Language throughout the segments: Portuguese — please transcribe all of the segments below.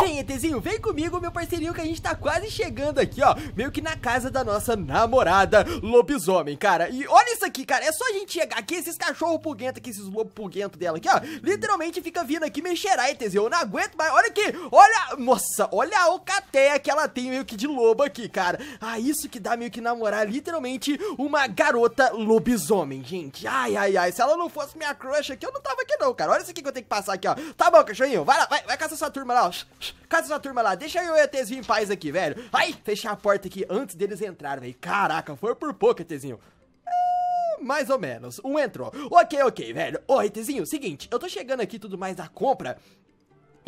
Vem, ETzinho, vem comigo, meu parceirinho, que a gente tá quase chegando aqui, ó Meio que na casa da nossa namorada lobisomem, cara E olha isso aqui, cara, é só a gente chegar aqui Esses cachorro pugento aqui, esses lobo pugento dela aqui, ó Literalmente fica vindo aqui me ETzinho Eu não aguento mais, olha aqui, olha Nossa, olha a alcateia que ela tem meio que de lobo aqui, cara Ah, isso que dá meio que namorar literalmente uma garota lobisomem, gente Ai, ai, ai, se ela não fosse minha crush aqui, eu não tava aqui não, cara Olha isso aqui que eu tenho que passar aqui, ó Tá bom, cachorrinho, vai lá, vai, vai caçar sua turma lá, ó Caso da turma lá, deixa eu e o ETzinho em paz aqui, velho. Ai, fechar a porta aqui antes deles entrarem, velho. Caraca, foi por pouco, ETzinho ah, mais ou menos. Um entrou. Ok, ok, velho. Ô, oh, seguinte, eu tô chegando aqui tudo mais da compra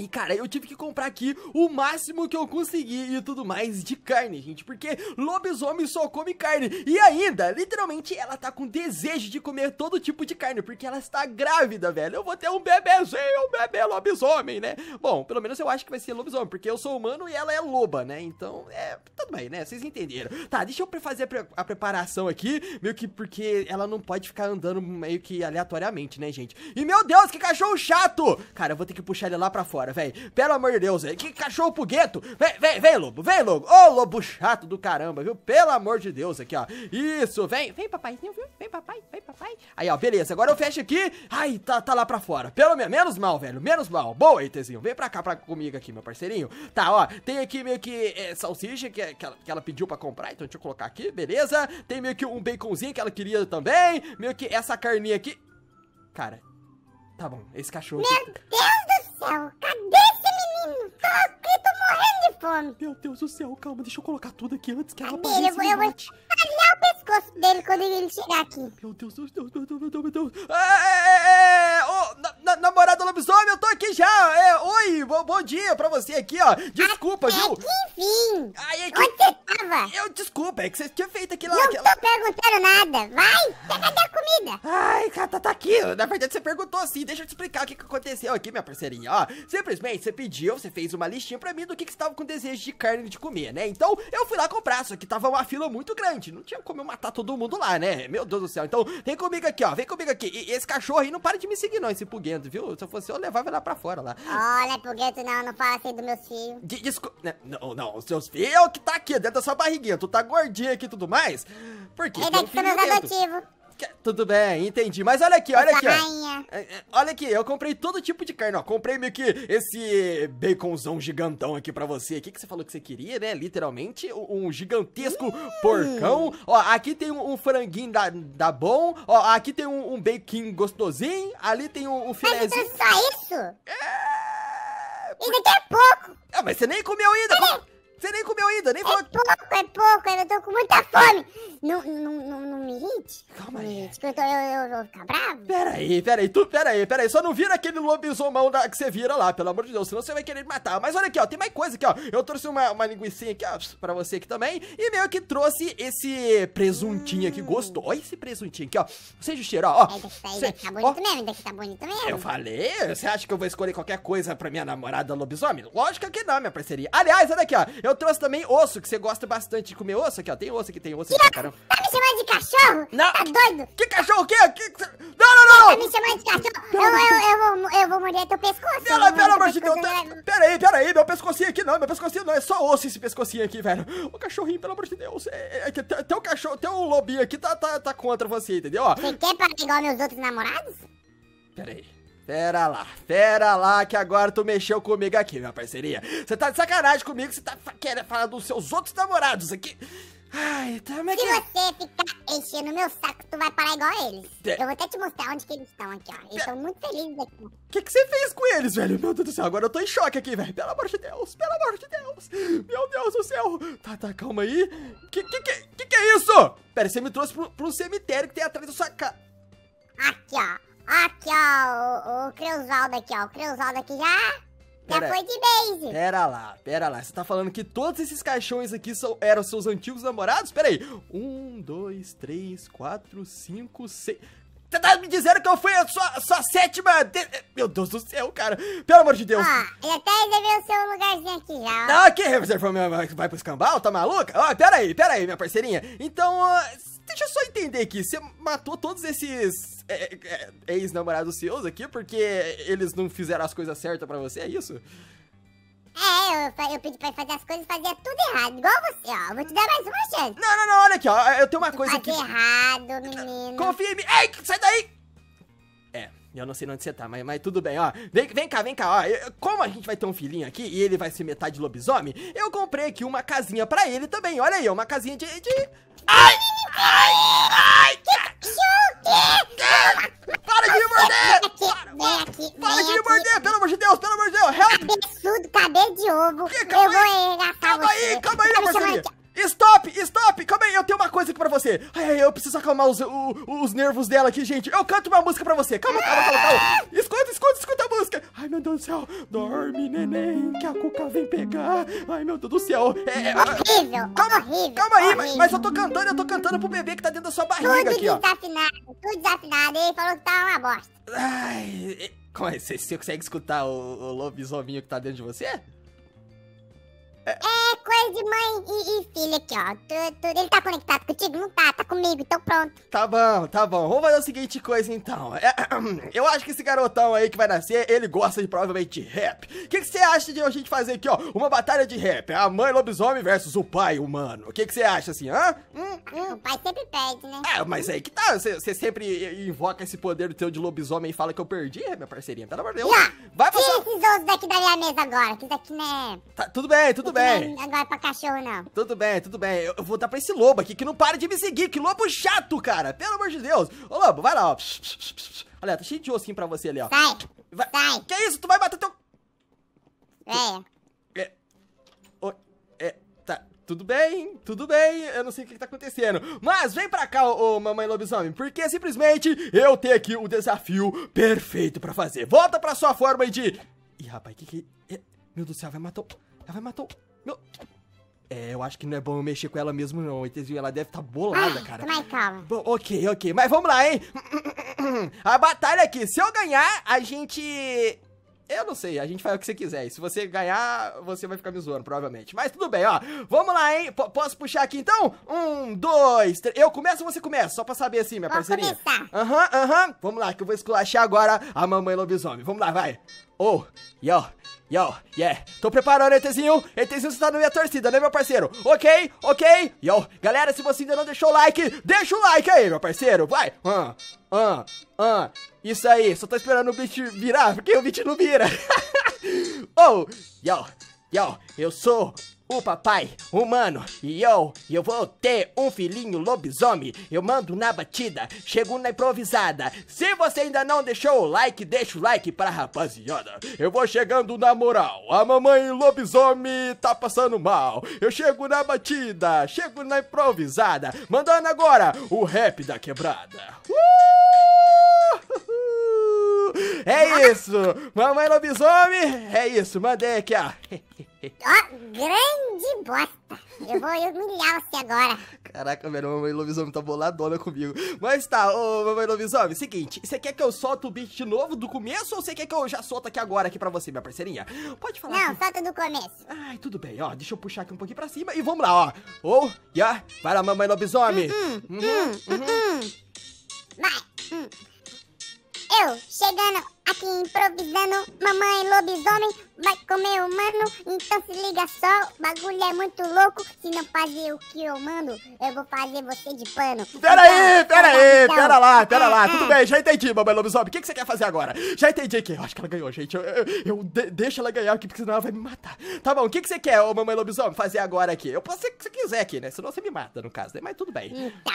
e, cara, eu tive que comprar aqui o máximo que eu consegui e tudo mais de carne, gente. Porque lobisomem só come carne. E ainda, literalmente, ela tá com desejo de comer todo tipo de carne. Porque ela está grávida, velho. Eu vou ter um bebezinho, um bebê lobisomem, né? Bom, pelo menos eu acho que vai ser lobisomem. Porque eu sou humano e ela é loba, né? Então, é... Tudo bem, né? Vocês entenderam. Tá, deixa eu fazer a, pre a preparação aqui. Meio que porque ela não pode ficar andando meio que aleatoriamente, né, gente? E, meu Deus, que cachorro chato! Cara, eu vou ter que puxar ele lá pra fora agora, velho. Pelo amor de Deus, velho. Que cachorro pro gueto. Vem, vem, vem, lobo. Vem, lobo. Ô, oh, lobo chato do caramba, viu? Pelo amor de Deus, aqui, ó. Isso, vem. Vem, papaizinho, viu? Vem, papai. Vem, papai. Aí, ó, beleza. Agora eu fecho aqui. Ai, tá, tá lá pra fora. Pelo menos, menos mal, velho. Menos mal. Boa, ETzinho. Vem pra cá pra, comigo aqui, meu parceirinho. Tá, ó. Tem aqui meio que é, salsicha que, que, ela, que ela pediu pra comprar. Então deixa eu colocar aqui, beleza. Tem meio que um baconzinho que ela queria também. Meio que essa carninha aqui. Cara, tá bom. Esse cachorro. Meu aqui... Deus do céu, cadê esse menino? Nossa, escrito tô morrendo de fome. Meu Deus do céu, calma, deixa eu colocar tudo aqui antes que ela apareça. Eu vou, eu vou o pescoço dele quando ele chegar aqui. Meu Deus, meu Deus, meu Deus, meu Deus, meu Deus. É, na, namorada lobisomem, eu tô aqui já. É, oi, bom, bom dia pra você aqui, ó. Desculpa, Até viu? Que enfim. Ai, é que... Onde você tá? tava. Eu, desculpa, é que você tinha feito aquilo lá. Não tô perguntando nada. Vai, pega a comida? Ai, cara, tá, aqui. Na verdade, você perguntou sim. Deixa eu te explicar o que, que aconteceu aqui, minha parceirinha. Ó, simplesmente, você pediu, você fez uma listinha pra mim do que, que você tava com desejo de carne de comer, né? Então, eu fui lá comprar, só que tava uma fila muito grande. Não tinha como eu matar todo mundo lá, né? Meu Deus do céu. Então, vem comigo aqui, ó. Vem comigo aqui. E, esse cachorro aí não para de me seguir, não, esse puguento, viu? Se eu fosse eu, levava ele lá pra fora, lá. Olha, puguento, não. Não fala assim dos meus filhos. De, desculpa. Né, não, não. Os seus filhos é que tá aqui dentro da sua barriguinha, tu tá gordinha aqui e tudo mais. Porque quê? tem um é filho adotivo. Tudo bem, entendi. Mas olha aqui, olha aqui. É ó. É, olha aqui, eu comprei todo tipo de carne, ó. Comprei meio que esse baconzão gigantão aqui pra você. O que, que você falou que você queria, né? Literalmente, um gigantesco porcão. Ó, aqui tem um, franguinho da, da bom. Ó, aqui tem um, um bacon gostosinho. Ali tem um, um filézinho. Mas então só isso? É... Ainda tem pouco. Ah, mas você nem comeu ainda. Você nem comeu ainda, nem é falou... Pouco pouco, é pouco, eu tô com muita fome. Não, não, não, não me irrite. Calma aí. Irrite, que eu, tô, eu, eu vou ficar bravo. Peraí, peraí, tu, peraí, peraí. Só não vira aquele lobisomão da, que você vira lá, pelo amor de Deus, senão você vai querer me matar. Mas olha aqui, ó, tem mais coisa aqui, ó. Eu trouxe uma, uma linguiça aqui, ó, pra você aqui também. E meio que trouxe esse presuntinho aqui, hum. gostou. Olha esse presuntinho aqui, ó. Seja o cheiro, ó. ó. Esse daí, daqui tá bonito ó. mesmo, daqui tá bonito mesmo. Eu falei, você acha que eu vou escolher qualquer coisa pra minha namorada lobisomem? Lógico que não, minha parceria. Aliás, olha aqui, ó. Eu trouxe também osso, que você gosta bastante bastante de comer osso aqui, ó. Tem osso aqui, tem osso aqui, Tira, caramba. Tá me chamando de cachorro? Não. Tá doido? Que cachorro o quê? Que... Não, não, não, não. Tá me chamando de cachorro? Não, eu, não, eu, eu, vou, eu vou morder teu pescoço. Pera, pera, amor de Deus. Pera aí, pera aí. Meu pescocinho aqui não, meu pescocinho não. É só osso esse pescocinho aqui, velho. O cachorrinho, pelo amor de Deus. É, é, é que teu cachorro, lobinho aqui tá, tá, tá contra você, entendeu? Você quer pagar igual meus outros namorados? Pera aí. Pera lá, pera lá, que agora tu mexeu comigo aqui, minha parceria. Você tá de sacanagem comigo, você tá querendo falar dos seus outros namorados aqui. Ai, tá mas é Se que... você ficar enchendo meu saco, tu vai parar igual eles. Eu vou até te mostrar onde que eles estão aqui, ó. Eles estão muito felizes aqui. O que, que você fez com eles, velho? Meu Deus do céu, agora eu tô em choque aqui, velho. Pelo amor de Deus, pelo amor de Deus. Meu Deus do céu. Tá, tá, calma aí. Que que, que, que, que é isso? Pera, você me trouxe pro, pro cemitério que tem atrás da sua casa. Aqui, ó. Aqui, ó, o, o Creusaldo aqui, ó. O Creusaldo aqui já. Já foi de base. Pera lá, pera lá. Você tá falando que todos esses caixões aqui são, eram seus antigos namorados? Pera aí. Um, dois, três, quatro, cinco, seis. Você tá me dizendo que eu fui a sua, sua sétima. De... Meu Deus do céu, cara. Pelo amor de Deus. Ó, ele até reservei o seu lugarzinho aqui já. Ó. Ah, quem reservou meu. Vai pro escambau? Tá maluca? Ó, pera aí, pera aí, minha parceirinha. Então. Ah, deixa eu só entender aqui, você matou todos esses é, é, é, ex-namorados seus aqui porque eles não fizeram as coisas certas para você, é isso? É, eu, eu pedi pra fazer as coisas e fazia tudo errado, igual você, ó. Vou te dar mais uma chance. Não, não, não, olha aqui, ó. Eu tenho uma tu coisa aqui. errado, menino. Confia em mim. Ei, sai daí! É, eu não sei onde você tá, mas, mas tudo bem, ó. Vem, vem cá, vem cá, ó. como a gente vai ter um filhinho aqui e ele vai ser metade lobisomem, eu comprei aqui uma casinha pra ele também. Olha aí, uma casinha de... de... Ai! Ai, ai, que... Para de me morder! Para de me morder, pelo amor de Deus, pelo amor de Deus! Help! Cabeçudo, cabelo de ovo, que, calma eu aí. vou Calma você. aí, calma aí, Marcelinha! Stop, stop, calma aí, eu tenho uma coisa aqui pra você. Ai, ai, eu preciso acalmar os, os nervos dela aqui, gente. Eu canto uma música pra você. Calma, calma, calma, calma. Escuta, escuta, escuta a música meu Deus do céu. Dorme, neném, que a cuca vem pegar. Ai, meu Deus do céu. É, é ah, horrível, calma, horrível. Calma aí, horrível. Mas, mas eu tô cantando, eu tô cantando pro bebê que tá dentro da sua barriga tudo aqui, desafinado, ó. Tudo desafinado, ele falou que tá uma bosta. Ai, como é? Você, você consegue escutar o, o que tá dentro de você? É coisa de mãe e, e filha aqui, ó. Tu, tu, ele tá conectado contigo? Não tá, tá comigo, então pronto. Tá bom, tá bom. Vamos fazer o seguinte coisa então. É, eu acho que esse garotão aí que vai nascer, ele gosta de provavelmente rap. O que você acha de a gente fazer aqui, ó? Uma batalha de rap. A mãe lobisomem versus o pai humano. O que você acha assim, hã? Hum, hum. O pai sempre perde, né? É, mas aí que tá. Você sempre invoca esse poder do teu de lobisomem e fala que eu perdi, minha parceria. Pelo amor de Deus. Vai passar. Tira esses outros daqui da minha mesa agora, que daqui né? Tá, tudo bem, tudo bem bem. Não, é pra cachorro, não. Tudo bem, tudo bem. Eu, vou dar pra esse lobo aqui que não para de me seguir. Que lobo chato, cara. Pelo amor de Deus. Ô, lobo, vai lá, ó. Olha, tá cheio de ossinho pra você ali, ó. Sai, vai. sai. Que isso? Tu vai bater teu... É. é. Tá. Tudo bem, tudo bem, eu não sei o que, que tá acontecendo. Mas vem pra cá, ô, ô mamãe lobisomem, porque simplesmente eu tenho aqui o desafio perfeito pra fazer. Volta pra sua forma aí de... Ih, rapaz, que que... É? Meu Deus do céu, vai matar... Ela vai matar... Meu... É, eu acho que não é bom eu mexer com ela mesmo, não. Entendeu? Ela deve estar tá bolada, ah, cara. Mas calma. Bom, ok, ok. Mas vamos lá, hein? A batalha aqui. Se eu ganhar, a gente... Eu não sei, a gente faz o que você quiser. E se você ganhar, você vai ficar me zoando, provavelmente. Mas tudo bem, ó. Vamos lá, hein? P posso puxar aqui, então? Um, dois, três. Eu começo ou você começa? Só pra saber, assim, minha vou parceirinha. Aham, uhum, aham. Uhum. Vamos lá, que eu vou esculachar agora a mamãe lobisomem. Vamos lá, vai. Oh, e ó. Yo, yeah, tô preparando, ETzinho. ETzinho, você tá na minha torcida, né, meu parceiro? Ok, ok. Yo, galera, se você ainda não deixou o like, deixa o like aí, meu parceiro. Vai. Ah, ah, ah. Isso aí, só tô esperando o beat virar, porque o beat não vira. oh, yo, yo, eu sou o papai humano e eu, eu vou ter um filhinho lobisomem. Eu mando na batida, chego na improvisada. Se você ainda não deixou o like, deixa o like pra rapaziada. Eu vou chegando na moral, a mamãe lobisomem tá passando mal. Eu chego na batida, chego na improvisada, mandando agora o rap da quebrada. Uh! É isso! Mamãe lobisomem, é isso, mandei aqui, ó. Ó, grande bosta! Eu vou humilhar você agora. Caraca, velho, mamãe lobisomem tá boladona comigo. Mas tá, ô mamãe lobisomem, seguinte, você quer que eu solte o beat de novo do começo ou você quer que eu já solte aqui agora aqui pra você, minha parceirinha? Pode falar. Não, solta do começo. Ai, tudo bem, ó, deixa eu puxar aqui um pouquinho pra cima e vamos lá, ó. Ou, oh, yeah, vai lá, mamãe lobisomem. Hum, hum, uhum, hum, uhum. Vai. Hum. Eu, chegando aqui improvisando. Mamãe lobisomem vai comer humano, então se liga só, o bagulho é muito louco. Se não fazer o que eu mando, eu vou fazer você de pano. Pera então, aí, pera então, aí, então. pera lá, pera lá. Ah, tudo ah. bem, já entendi, mamãe lobisomem. O que, que você quer fazer agora? Já entendi aqui. Eu acho que ela ganhou, gente. Eu, eu, eu de, deixa ela ganhar aqui, porque senão ela vai me matar. Tá bom, o que, que você quer, ô mamãe lobisomem, fazer agora aqui? Eu posso ser o que você quiser aqui, né? Senão você me mata, no caso, né? Mas tudo bem. Então.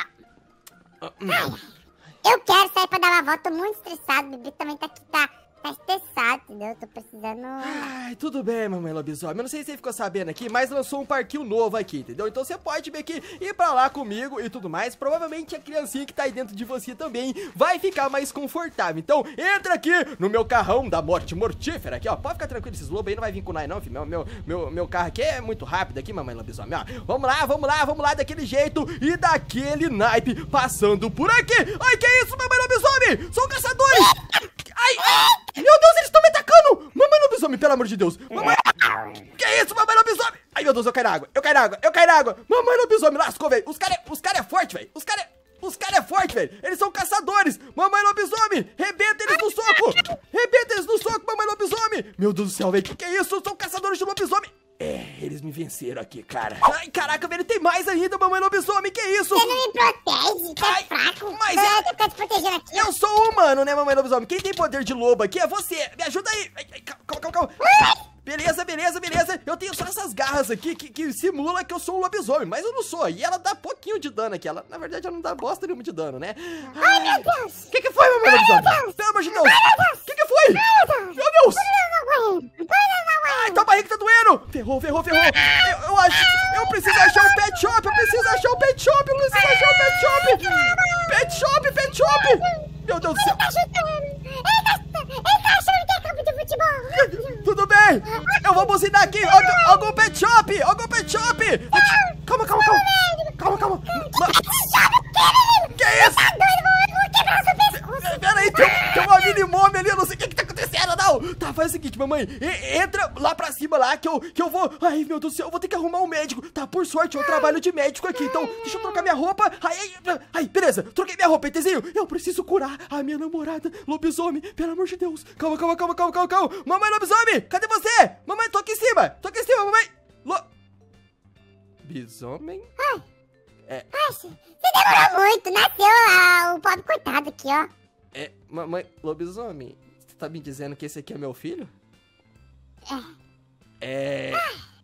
Ah, hum. Eu quero sair pra dar uma volta, tô muito estressado, o bebê também tá aqui, tá mais pesado, entendeu? Eu tô precisando... Ai, tudo bem, mamãe lobisomem. Eu não sei se você ficou sabendo aqui, mas lançou um parquinho novo aqui, entendeu? Então você pode vir aqui ir pra lá comigo e tudo mais. Provavelmente a criancinha que tá aí dentro de você também vai ficar mais confortável. Então entra aqui no meu carrão da morte mortífera aqui, ó. Pode ficar tranquilo, esses lobos aí não vai vir com nós não, filho. Meu, meu, meu, meu carro aqui é muito rápido aqui, mamãe lobisomem, ó. Vamos lá, vamos lá, vamos lá daquele jeito e daquele naipe passando por aqui. Ai, que isso, mamãe lobisomem? São caçadores! Ai! Lobisomem, pelo amor de Deus. Mamãe... Que isso, mamãe lobisomem? Ai, meu Deus, eu caí na água. Eu caí na água. Eu caí na água. Mamãe lobisomem, lascou, velho. Os caras é, os cara é forte, velho. Os caras é... Os caras é forte, velho. Eles são caçadores. Mamãe lobisomem, rebenta eles no soco. Rebenta eles no soco, mamãe lobisomem. Meu Deus do céu, velho. Que, que é isso? São caçadores de lobisomem. Eles me venceram aqui, cara. Ai, caraca, velho, tem mais ainda, mamãe lobisomem, que isso? Você não me protege, tá Ai, fraco. Mas eu, eu tô te protegendo aqui. Eu sou humano, né, mamãe lobisomem? Quem tem poder de lobo aqui é você. Me ajuda aí. calma, calma, calma. Beleza, beleza, beleza. Eu tenho só essas garras aqui que, que, simula que eu sou um lobisomem, mas eu não sou. E ela dá pouquinho de dano aqui. Ela, na verdade, ela não dá bosta nenhuma de dano, né? Ai, Ai meu Deus! O que, que foi, mamãe meu lobisomem? Pelo amor de Deus! O que, que foi? Ai, meu Deus! ferrou, ferrou, ferrou. Eu, eu acho. Eu preciso achar o pet shop. Eu preciso achar o pet shop. Eu preciso achar o pet shop. Pet shop, pet shop. Meu Deus do céu. Tá, faz o seguinte, mamãe. E, entra lá pra cima lá que eu, que eu vou. Ai, meu Deus do céu, eu vou ter que arrumar um médico. Tá, por sorte, eu trabalho de médico aqui. Então, deixa eu trocar minha roupa. Ai, ai, ai beleza. Troquei minha roupa, Etezinho. Eu preciso curar a minha namorada, lobisomem. Pelo amor de Deus. Calma, calma, calma, calma, calma, calma. Mamãe, lobisomem, cadê você? Mamãe, tô aqui em cima. Tô aqui em cima, mamãe. Lobisomem? Ai. É. Ai, você demorou muito. Nasceu lá, ah, o pobre coitado aqui, ó. É, mamãe, lobisomem tá me dizendo que esse aqui é meu filho? É. é.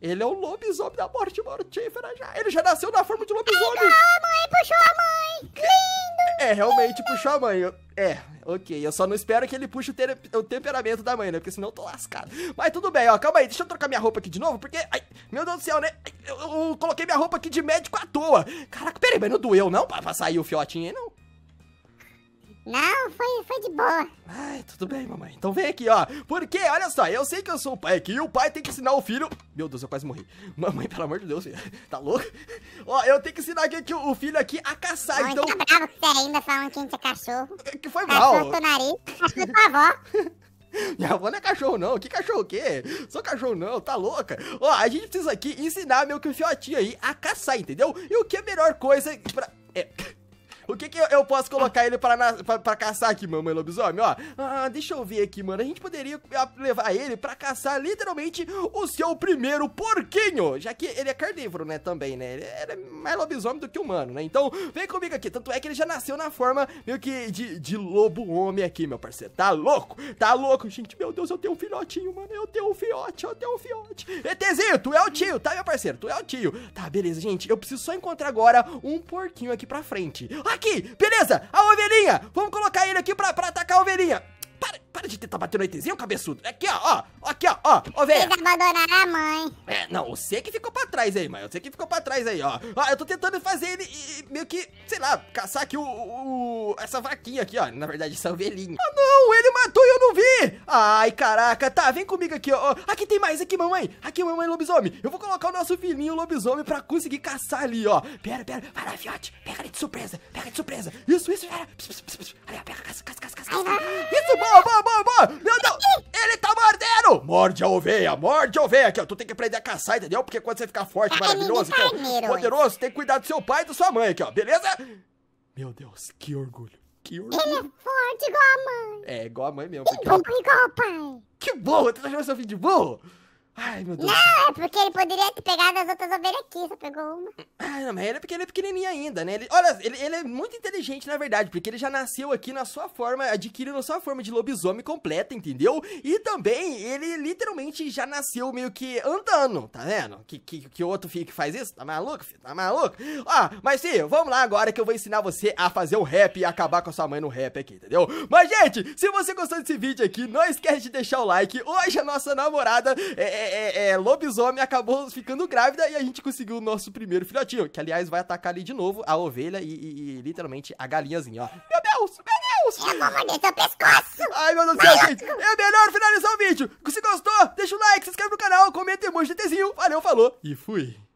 Ele é o lobisomem da morte mortífera já. Ele já nasceu na forma de lobisomem. Ah, mãe, puxou a mãe. Lindo. É, realmente lindo. puxou a mãe. é, ok. Eu só não espero que ele puxe o, ter, o, temperamento da mãe, né? Porque senão eu tô lascado. Mas tudo bem, ó. Calma aí. Deixa eu trocar minha roupa aqui de novo, porque... Ai, meu Deus do céu, né? Eu, eu, eu, coloquei minha roupa aqui de médico à toa. Caraca, peraí, mas não doeu não pra, pra sair o fiotinho aí, não? Não, foi, foi de boa. Ai, tudo bem, mamãe. Então vem aqui, ó. Porque, olha só, eu sei que eu sou o pai aqui e o pai tem que ensinar o filho... Meu Deus, eu quase morri. Mamãe, pelo amor de Deus, filho. tá louco? Ó, eu tenho que ensinar aqui que o filho aqui a caçar, Mãe, então... tá bravo que você ainda falando que a gente é cachorro. É que foi mal. Cachorro teu nariz, cachorro tua avó. Minha avó não é cachorro, não. Que cachorro o quê? Sou cachorro, não. Tá louca? Ó, a gente precisa aqui ensinar meu que o fiotinho aí a caçar, entendeu? E o que é a melhor coisa pra... É... O que que eu posso colocar ele pra, na, pra, pra caçar aqui, mamãe lobisomem? Ó, ah, deixa eu ver aqui, mano. A gente poderia levar ele pra caçar literalmente o seu primeiro porquinho. Já que ele é carnívoro, né, também, né? Ele é mais lobisomem do que humano, né? Então, vem comigo aqui. Tanto é que ele já nasceu na forma meio que de, de lobo-homem aqui, meu parceiro. Tá louco? Tá louco, gente? Meu Deus, eu tenho um filhotinho, mano. Eu tenho um fiote, eu tenho um fiote. ETzinho, tu é o tio, tá, meu parceiro? Tu é o tio. Tá, beleza, gente. Eu preciso só encontrar agora um porquinho aqui pra frente. Ai, aqui, beleza, a ovelhinha, vamos colocar ele aqui pra, pra atacar a ovelhinha. Para, para de tentar bater no itemzinho, cabeçudo. Aqui, ó, ó, aqui, ó, ó, ovelha. Precisa abandonar a mãe. É, não, você que ficou pra trás aí, mãe, você que ficou pra trás aí, ó. Ó, eu tô tentando fazer ele e, meio que, sei lá, caçar aqui o, o, essa vaquinha aqui, ó, na verdade, essa ovelhinha. Ah, não, ele matou Ai, caraca, tá, vem comigo aqui, ó. Aqui tem mais, aqui, mamãe. Aqui, mamãe lobisomem. Eu vou colocar o nosso filhinho lobisomem pra conseguir caçar ali, ó. Pera, pera, vai lá, fiote. Pega ali de surpresa, pega de surpresa. Isso, isso, pera. Pss, pss, pss, pss. Ali, ó, pega, caça, caça, caça, caça. Isso, boa, boa, boa, boa. Meu Deus, ele tá mordendo. Morde a ovelha, morde a ovelha. aqui, ó. Tu tem que aprender a caçar, entendeu? Porque quando você ficar forte, é, é maravilhoso, aqui, então, poderoso, tem que cuidar do seu pai e da sua mãe aqui, ó. Beleza? Meu Deus, que orgulho. Que orgulho. Ele é forte igual a mãe. É, igual a mãe mesmo. Que porque... burro igual o pai. Que burro? Tu tá chamando seu filho de burro? Ai, meu Deus. Não, é porque ele poderia ter pegado as outras ovelhas aqui, só pegou uma. Ah, não, mas ele é, porque ele é pequenininho ainda, né? Ele, olha, ele, ele, é muito inteligente, na verdade, porque ele já nasceu aqui na sua forma, adquirindo a sua forma de lobisomem completa, entendeu? E também, ele literalmente já nasceu meio que andando, tá vendo? Que, que, que outro filho que faz isso? Tá maluco, filho? Tá maluco? Ó, ah, mas sim, vamos lá agora que eu vou ensinar você a fazer o rap e acabar com a sua mãe no rap aqui, entendeu? Mas, gente, se você gostou desse vídeo aqui, não esquece de deixar o like. Hoje a nossa namorada... É, é, é, é, lobisomem acabou ficando grávida e a gente conseguiu o nosso primeiro filhotinho, que aliás vai atacar ali de novo a ovelha e, e, e literalmente a galinhazinha, ó. Meu Deus, meu Deus! É morder seu pescoço! Ai, meu Deus do céu, gente! É melhor finalizar o vídeo! Se gostou, deixa o like, se inscreve no canal, comenta emoji de tezinho. Valeu, falou e fui!